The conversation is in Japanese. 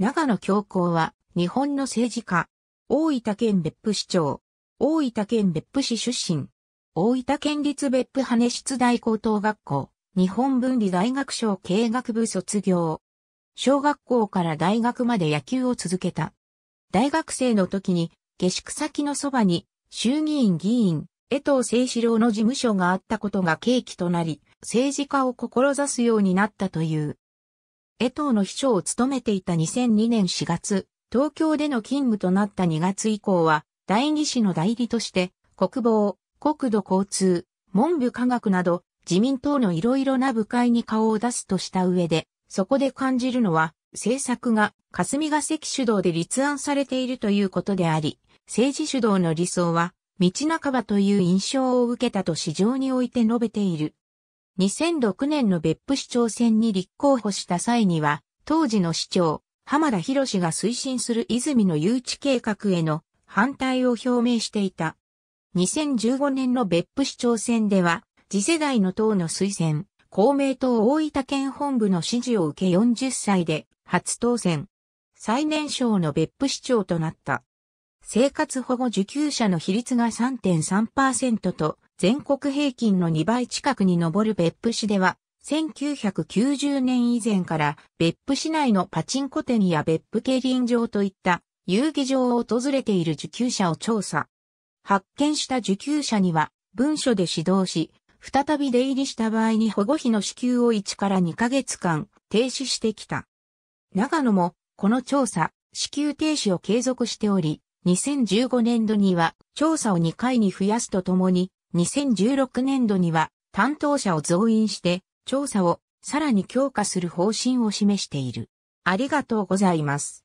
長野教皇は、日本の政治家、大分県別府市長、大分県別府市出身、大分県立別府羽出大高等学校、日本文理大学省経営学部卒業。小学校から大学まで野球を続けた。大学生の時に、下宿先のそばに、衆議院議員、江藤聖志郎の事務所があったことが契機となり、政治家を志すようになったという。江藤の秘書を務めていた2002年4月、東京での勤務となった2月以降は、第二子の代理として、国防、国土交通、文部科学など、自民党のいろいろな部会に顔を出すとした上で、そこで感じるのは、政策が霞が関主導で立案されているということであり、政治主導の理想は、道半ばという印象を受けたと市場において述べている。2006年の別府市長選に立候補した際には、当時の市長、浜田博士が推進する泉の誘致計画への反対を表明していた。2015年の別府市長選では、次世代の党の推薦、公明党大分県本部の支持を受け40歳で初当選。最年少の別府市長となった。生活保護受給者の比率が3.3%と全国平均の2倍近くに上る別府市では、1990年以前から別府市内のパチンコ店や別府競輪場といった遊技場を訪れている受給者を調査。発見した受給者には文書で指導し、再び出入りした場合に保護費の支給を1から2ヶ月間停止してきた。長野もこの調査、支給停止を継続しており、2015年度には調査を2回に増やすとともに、2016年度には担当者を増員して調査をさらに強化する方針を示している。ありがとうございます。